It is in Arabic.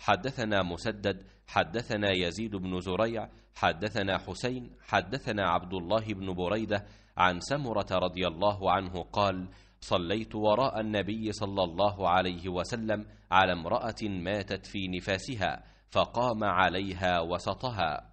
حدثنا مسدد حدثنا يزيد بن زريع حدثنا حسين حدثنا عبد الله بن بريده عن سمره رضي الله عنه قال صليت وراء النبي صلى الله عليه وسلم على امراه ماتت في نفاسها فقام عليها وسطها